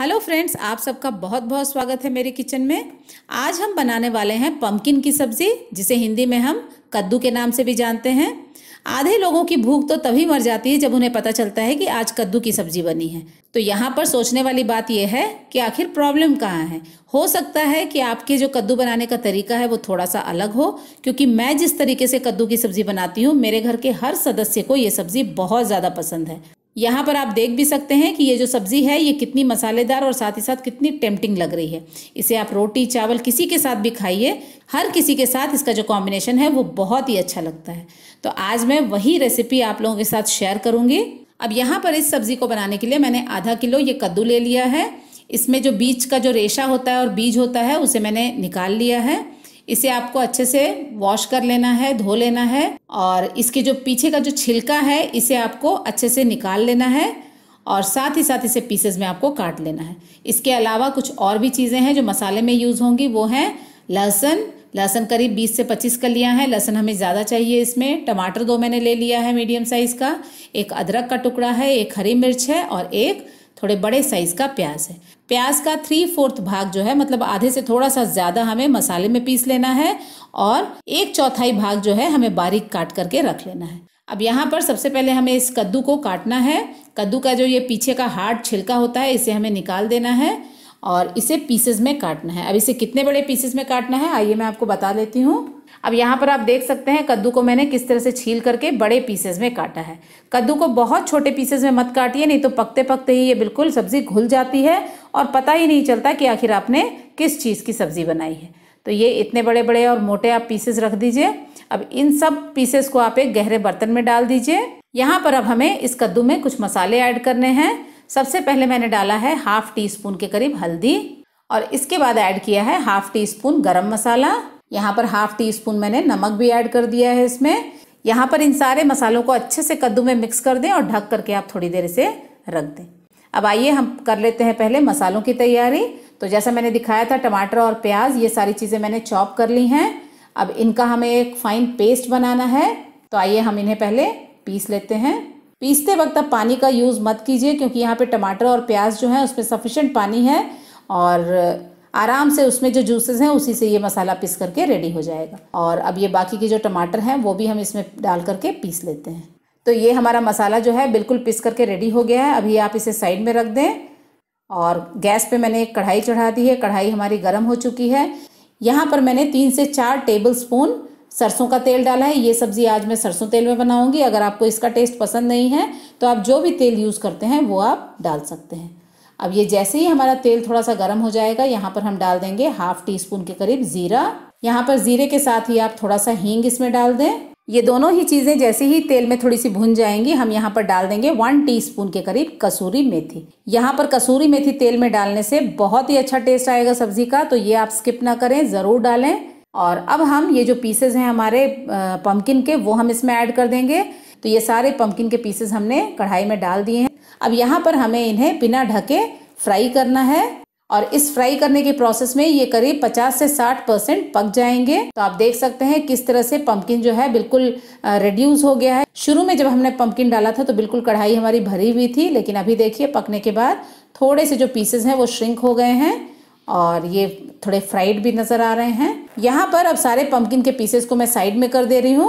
hello friends आप सबका बहुत बहुत स्वागत है मेरे किचन में आज हम बनाने वाले हैं पम्पकिन की सब्ज़ी जिसे हिंदी में हम कद्दू के नाम से भी जानते हैं आधे लोगों की भूख तो तभी मर जाती है जब उन्हें पता चलता है कि आज कद्दू की सब्ज़ी बनी है तो यहाँ पर सोचने वाली बात यह है कि आखिर प्रॉब्लम कहाँ है हो सकता है कि आपके जो कद्दू बनाने का तरीका है वो थोड़ा सा अलग हो क्योंकि मैं जिस तरीके से कद्दू की सब्ज़ी बनाती हूँ मेरे घर के हर सदस्य को ये सब्ज़ी बहुत ज़्यादा पसंद है यहाँ पर आप देख भी सकते हैं कि ये जो सब्ज़ी है ये कितनी मसालेदार और साथ ही साथ कितनी टेम्पटिंग लग रही है इसे आप रोटी चावल किसी के साथ भी खाइए हर किसी के साथ इसका जो कॉम्बिनेशन है वो बहुत ही अच्छा लगता है तो आज मैं वही रेसिपी आप लोगों के साथ शेयर करूँगी अब यहाँ पर इस सब्ज़ी को बनाने के लिए मैंने आधा किलो ये कद्दू ले लिया है इसमें जो बीज का जो रेशा होता है और बीज होता है उसे मैंने निकाल लिया है इसे आपको अच्छे से वॉश कर लेना है धो लेना है और इसके जो पीछे का जो छिलका है इसे आपको अच्छे से निकाल लेना है और साथ ही साथ इसे पीसेस में आपको काट लेना है इसके अलावा कुछ और भी चीज़ें हैं जो मसाले में यूज़ होंगी वो हैं लहसुन लहसुन करीब 20 से 25 लिया हैं लहसुन हमें ज़्यादा चाहिए इसमें टमाटर दो मैंने ले लिया है मीडियम साइज़ का एक अदरक का टुकड़ा है एक हरी मिर्च है और एक थोड़े बड़े साइज़ का प्याज है प्याज का थ्री फोर्थ भाग जो है मतलब आधे से थोड़ा सा ज़्यादा हमें मसाले में पीस लेना है और एक चौथाई भाग जो है हमें बारीक काट करके रख लेना है अब यहाँ पर सबसे पहले हमें इस कद्दू को काटना है कद्दू का जो ये पीछे का हार्ड छिलका होता है इसे हमें निकाल देना है और इसे पीसेस में काटना है अब इसे कितने बड़े पीसेज में काटना है आइए मैं आपको बता देती हूँ अब यहाँ पर आप देख सकते हैं कद्दू को मैंने किस तरह से छील करके बड़े पीसेज में काटा है कद्दू को बहुत छोटे पीसेस में मत काटिए नहीं तो पकते पकते ही ये बिल्कुल सब्ज़ी घुल जाती है और पता ही नहीं चलता कि आखिर आपने किस चीज़ की सब्ज़ी बनाई है तो ये इतने बड़े बड़े और मोटे आप पीसेस रख दीजिए अब इन सब पीसेस को आप एक गहरे बर्तन में डाल दीजिए यहाँ पर अब हमें इस कद्दू में कुछ मसाले ऐड करने हैं सबसे पहले मैंने डाला है हाफ टी स्पून के करीब हल्दी और इसके बाद ऐड किया है हाफ टी स्पून गरम मसाला यहाँ पर हाफ टी स्पून मैंने नमक भी ऐड कर दिया है इसमें यहाँ पर इन सारे मसालों को अच्छे से कद्दू में मिक्स कर दें और ढक करके आप थोड़ी देर से रख दें अब आइए हम कर लेते हैं पहले मसालों की तैयारी तो जैसा मैंने दिखाया था टमाटर और प्याज ये सारी चीज़ें मैंने चॉप कर ली हैं अब इनका हमें एक फाइन पेस्ट बनाना है तो आइए हम इन्हें पहले पीस लेते हैं पीसते वक्त आप पानी का यूज़ मत कीजिए क्योंकि यहाँ पे टमाटर और प्याज जो है उसमें सफिशेंट पानी है और आराम से उसमें जो जूसेस हैं उसी से ये मसाला पीस करके रेडी हो जाएगा और अब ये बाकी के जो टमाटर हैं वो भी हम इसमें डाल करके पीस लेते हैं तो ये हमारा मसाला जो है बिल्कुल पीस करके रेडी हो गया है अभी आप इसे साइड में रख दें और गैस पे मैंने एक कढ़ाई चढ़ा दी है कढ़ाई हमारी गर्म हो चुकी है यहाँ पर मैंने तीन से चार टेबल स्पून सरसों का तेल डाला है ये सब्ज़ी आज मैं सरसों तेल में बनाऊंगी अगर आपको इसका टेस्ट पसंद नहीं है तो आप जो भी तेल यूज़ करते हैं वो आप डाल सकते हैं अब ये जैसे ही हमारा तेल थोड़ा सा गर्म हो जाएगा यहाँ पर हम डाल देंगे हाफ टी स्पून के करीब ज़ीरा यहाँ पर ज़ीरे के साथ ही आप थोड़ा सा हींग इसमें डाल दें ये दोनों ही चीज़ें जैसे ही तेल में थोड़ी सी भुन जाएंगी हम यहाँ पर डाल देंगे वन टीस्पून के करीब कसूरी मेथी यहाँ पर कसूरी मेथी तेल में डालने से बहुत ही अच्छा टेस्ट आएगा सब्जी का तो ये आप स्किप ना करें ज़रूर डालें और अब हम ये जो पीसेज हैं हमारे पम्पकिन के वो हम इसमें ऐड कर देंगे तो ये सारे पम्पकिन के पीसेज हमने कढ़ाई में डाल दिए हैं अब यहाँ पर हमें इन्हें बिना ढके फ्राई करना है और इस फ्राई करने के प्रोसेस में ये करीब 50 से 60 परसेंट पक जाएंगे तो आप देख सकते हैं किस तरह से पंपकिन जो है बिल्कुल रिड्यूस हो गया है शुरू में जब हमने पंपकिन डाला था तो बिल्कुल कढ़ाई हमारी भरी हुई थी लेकिन अभी देखिए पकने के बाद थोड़े से जो पीसेज हैं वो श्रिंक हो गए हैं और ये थोड़े फ्राइड भी नज़र आ रहे हैं यहाँ पर अब सारे पम्पकिन के पीसेस को मैं साइड में कर दे रही हूँ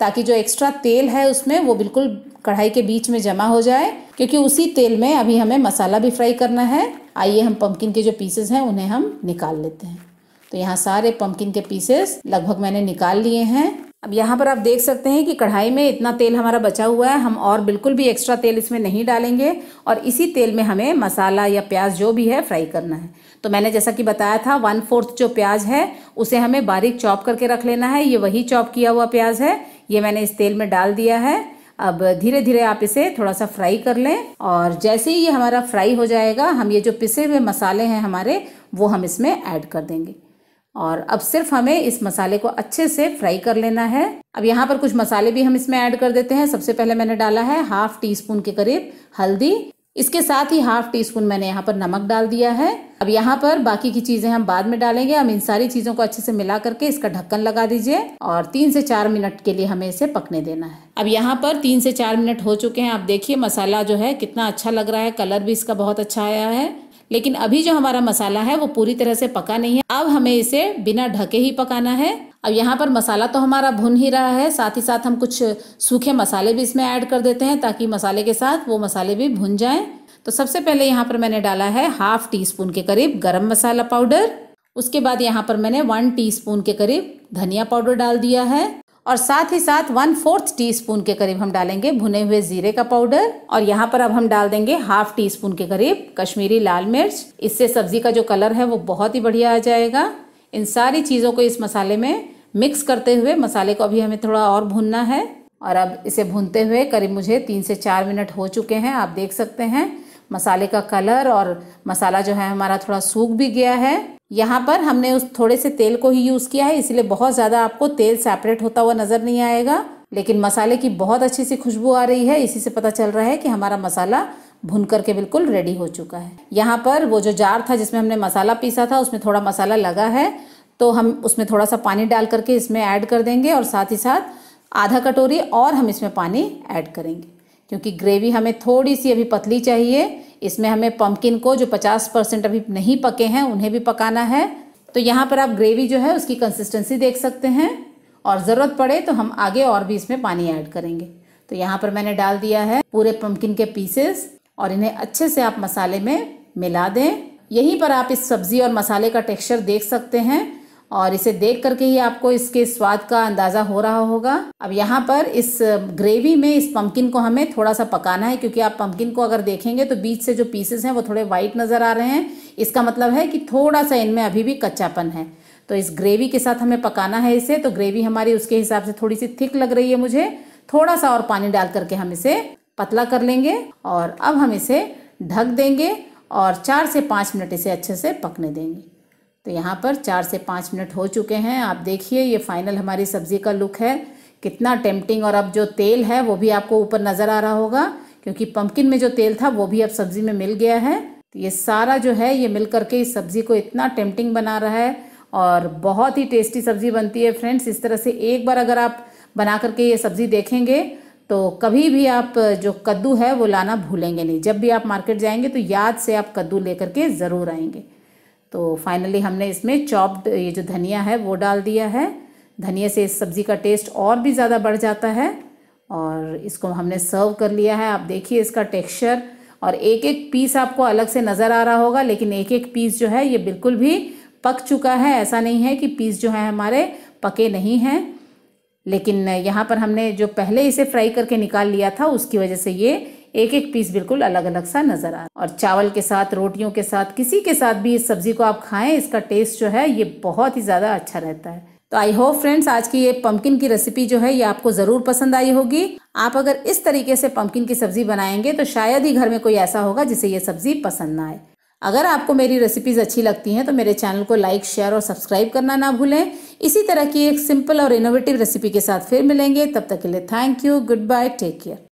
ताकि जो एक्स्ट्रा तेल है उसमें वो बिल्कुल कढ़ाई के बीच में जमा हो जाए क्योंकि उसी तेल में अभी हमें मसाला भी फ्राई करना है आइए हम पम्पकिन के जो पीसेस हैं उन्हें हम निकाल लेते हैं तो यहाँ सारे पम्पकिन के पीसेस लगभग मैंने निकाल लिए हैं अब यहाँ पर आप देख सकते हैं कि कढ़ाई में इतना तेल हमारा बचा हुआ है हम और बिल्कुल भी एक्स्ट्रा तेल इसमें नहीं डालेंगे और इसी तेल में हमें मसाला या प्याज जो भी है फ्राई करना है तो मैंने जैसा कि बताया था वन फोर्थ जो प्याज है उसे हमें बारीक चॉप करके रख लेना है ये वही चॉप किया हुआ प्याज है ये मैंने इस तेल में डाल दिया है अब धीरे धीरे आप इसे थोड़ा सा फ्राई कर लें और जैसे ही ये हमारा फ्राई हो जाएगा हम ये जो पिसे हुए मसाले हैं हमारे वो हम इसमें ऐड कर देंगे और अब सिर्फ हमें इस मसाले को अच्छे से फ्राई कर लेना है अब यहाँ पर कुछ मसाले भी हम इसमें ऐड कर देते हैं सबसे पहले मैंने डाला है हाफ टी स्पून के करीब हल्दी इसके साथ ही हाफ टी स्पून मैंने यहाँ पर नमक डाल दिया है अब यहाँ पर बाकी की चीज़ें हम बाद में डालेंगे हम इन सारी चीज़ों को अच्छे से मिला करके इसका ढक्कन लगा दीजिए और तीन से चार मिनट के लिए हमें इसे पकने देना है अब यहाँ पर तीन से चार मिनट हो चुके हैं आप देखिए मसाला जो है कितना अच्छा लग रहा है कलर भी इसका बहुत अच्छा आया है लेकिन अभी जो हमारा मसाला है वो पूरी तरह से पका नहीं है अब हमें इसे बिना ढके ही पकाना है अब यहाँ पर मसाला तो हमारा भुन ही रहा है साथ ही साथ हम कुछ सूखे मसाले भी इसमें ऐड कर देते हैं ताकि मसाले के साथ वो मसाले भी भुन जाए तो सबसे पहले यहाँ पर मैंने डाला है हाफ टी स्पून के करीब गर्म मसाला पाउडर उसके बाद यहाँ पर मैंने वन टी के करीब धनिया पाउडर डाल दिया है और साथ ही साथ वन फोर्थ टी के करीब हम डालेंगे भुने हुए जीरे का पाउडर और यहाँ पर अब हम डाल देंगे हाफ टी स्पून के करीब कश्मीरी लाल मिर्च इससे सब्जी का जो कलर है वो बहुत ही बढ़िया आ जाएगा इन सारी चीज़ों को इस मसाले में मिक्स करते हुए मसाले को अभी हमें थोड़ा और भूनना है और अब इसे भूनते हुए करीब मुझे तीन से चार मिनट हो चुके हैं आप देख सकते हैं मसाले का कलर और मसाला जो है हमारा थोड़ा सूख भी गया है यहाँ पर हमने उस थोड़े से तेल को ही यूज़ किया है इसलिए बहुत ज़्यादा आपको तेल सेपरेट होता हुआ नज़र नहीं आएगा लेकिन मसाले की बहुत अच्छी सी खुशबू आ रही है इसी से पता चल रहा है कि हमारा मसाला भुन करके बिल्कुल रेडी हो चुका है यहाँ पर वो जो जार था जिसमें हमने मसाला पीसा था उसमें थोड़ा मसाला लगा है तो हम उसमें थोड़ा सा पानी डाल करके इसमें ऐड कर देंगे और साथ ही साथ आधा कटोरी और हम इसमें पानी ऐड करेंगे क्योंकि ग्रेवी हमें थोड़ी सी अभी पतली चाहिए इसमें हमें पम्पकिन को जो 50 परसेंट अभी नहीं पके हैं उन्हें भी पकाना है तो यहाँ पर आप ग्रेवी जो है उसकी कंसिस्टेंसी देख सकते हैं और ज़रूरत पड़े तो हम आगे और भी इसमें पानी ऐड करेंगे तो यहाँ पर मैंने डाल दिया है पूरे पम्पकिन के पीसेस और इन्हें अच्छे से आप मसाले में मिला दें यहीं पर आप इस सब्ज़ी और मसाले का टेक्सचर देख सकते हैं और इसे देख करके ही आपको इसके स्वाद का अंदाज़ा हो रहा होगा अब यहाँ पर इस ग्रेवी में इस पम्पकिन को हमें थोड़ा सा पकाना है क्योंकि आप पम्पकिन को अगर देखेंगे तो बीच से जो पीसेस हैं वो थोड़े वाइट नज़र आ रहे हैं इसका मतलब है कि थोड़ा सा इनमें अभी भी कच्चापन है तो इस ग्रेवी के साथ हमें पकाना है इसे तो ग्रेवी हमारी उसके हिसाब से थोड़ी सी थिक लग रही है मुझे थोड़ा सा और पानी डाल करके हम इसे पतला कर लेंगे और अब हम इसे ढक देंगे और चार से पाँच मिनट इसे अच्छे से पकने देंगे तो यहाँ पर चार से पाँच मिनट हो चुके हैं आप देखिए ये फाइनल हमारी सब्ज़ी का लुक है कितना टेम्पटिंग और अब जो तेल है वो भी आपको ऊपर नज़र आ रहा होगा क्योंकि पम्पकिन में जो तेल था वो भी अब सब्ज़ी में मिल गया है तो ये सारा जो है ये मिल करके इस सब्ज़ी को इतना टेम्पटिंग बना रहा है और बहुत ही टेस्टी सब्ज़ी बनती है फ्रेंड्स इस तरह से एक बार अगर आप बना करके ये सब्ज़ी देखेंगे तो कभी भी आप जो कद्दू है वो लाना भूलेंगे नहीं जब भी आप मार्केट जाएंगे तो याद से आप कद्दू लेकर के ज़रूर आएंगे तो फाइनली हमने इसमें चॉप्ड ये जो धनिया है वो डाल दिया है धनिया से इस सब्ज़ी का टेस्ट और भी ज़्यादा बढ़ जाता है और इसको हमने सर्व कर लिया है आप देखिए इसका टेक्सचर और एक एक पीस आपको अलग से नज़र आ रहा होगा लेकिन एक एक पीस जो है ये बिल्कुल भी पक चुका है ऐसा नहीं है कि पीस जो है हमारे पके नहीं हैं लेकिन यहाँ पर हमने जो पहले इसे फ्राई करके निकाल लिया था उसकी वजह से ये एक एक पीस बिल्कुल अलग अलग सा नज़र आ रहा और चावल के साथ रोटियों के साथ किसी के साथ भी इस सब्ज़ी को आप खाएं इसका टेस्ट जो है ये बहुत ही ज़्यादा अच्छा रहता है तो आई होप फ्रेंड्स आज की ये पम्पकिन की रेसिपी जो है ये आपको ज़रूर पसंद आई होगी आप अगर इस तरीके से पम्पकिन की सब्ज़ी बनाएंगे तो शायद ही घर में कोई ऐसा होगा जिसे ये सब्ज़ी पसंद ना आए अगर आपको मेरी रेसिपीज़ अच्छी लगती हैं तो मेरे चैनल को लाइक शेयर और सब्सक्राइब करना ना भूलें इसी तरह की एक सिंपल और इनोवेटिव रेसिपी के साथ फिर मिलेंगे तब तक के लिए thank you goodbye take care